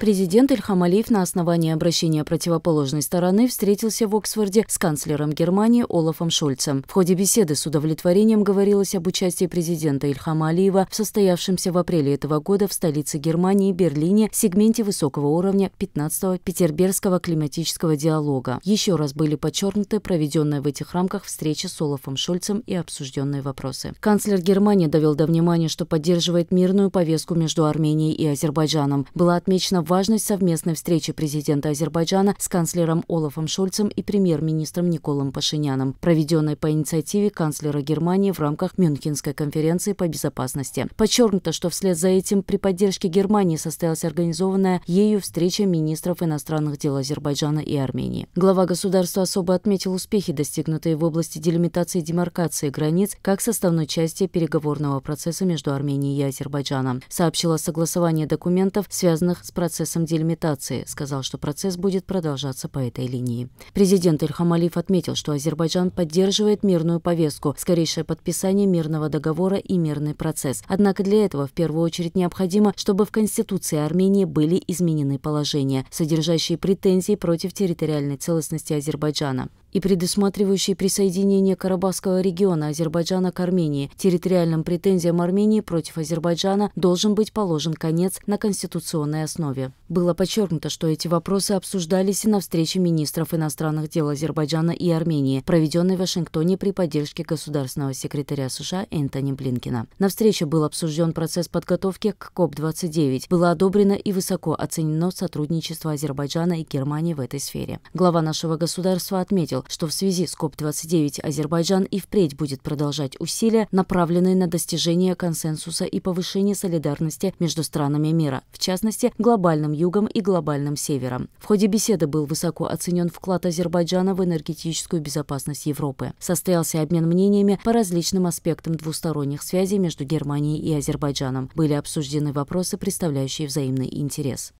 Президент Ильхам Алиев на основании обращения противоположной стороны встретился в Оксфорде с канцлером Германии Олафом Шольцем. В ходе беседы с удовлетворением говорилось об участии президента Ильхама Алиева в состоявшемся в апреле этого года в столице Германии Берлине сегменте высокого уровня 15-го Петербургского климатического диалога. Еще раз были подчеркнуты проведенные в этих рамках встречи с Олафом Шольцем и обсужденные вопросы. Канцлер Германии довел до внимания, что поддерживает мирную повестку между Арменией и Азербайджаном. Была отмечена важность совместной встречи президента Азербайджана с канцлером Олафом Шольцем и премьер-министром Николом Пашиняном, проведенной по инициативе канцлера Германии в рамках Мюнхенской конференции по безопасности. Подчеркнуто, что вслед за этим при поддержке Германии состоялась организованная ею встреча министров иностранных дел Азербайджана и Армении. Глава государства особо отметил успехи, достигнутые в области делимитации и демаркации границ как составной части переговорного процесса между Арменией и Азербайджаном. Сообщила согласование документов, связанных с процессом процессом делимитации, сказал, что процесс будет продолжаться по этой линии. Президент Ильхам Алиев отметил, что Азербайджан поддерживает мирную повестку, скорейшее подписание мирного договора и мирный процесс. Однако для этого в первую очередь необходимо, чтобы в Конституции Армении были изменены положения, содержащие претензии против территориальной целостности Азербайджана и предусматривающий присоединение Карабахского региона Азербайджана к Армении. Территориальным претензиям Армении против Азербайджана должен быть положен конец на конституционной основе. Было подчеркнуто, что эти вопросы обсуждались и на встрече министров иностранных дел Азербайджана и Армении, проведенной в Вашингтоне при поддержке государственного секретаря США Энтони Блинкина. На встрече был обсужден процесс подготовки к КОП-29. Было одобрено и высоко оценено сотрудничество Азербайджана и Германии в этой сфере. Глава нашего государства отметил, отметил, что в связи с КОП-29 Азербайджан и впредь будет продолжать усилия, направленные на достижение консенсуса и повышение солидарности между странами мира, в частности, глобальным югом и глобальным севером. В ходе беседы был высоко оценен вклад Азербайджана в энергетическую безопасность Европы. Состоялся обмен мнениями по различным аспектам двусторонних связей между Германией и Азербайджаном. Были обсуждены вопросы, представляющие взаимный интерес.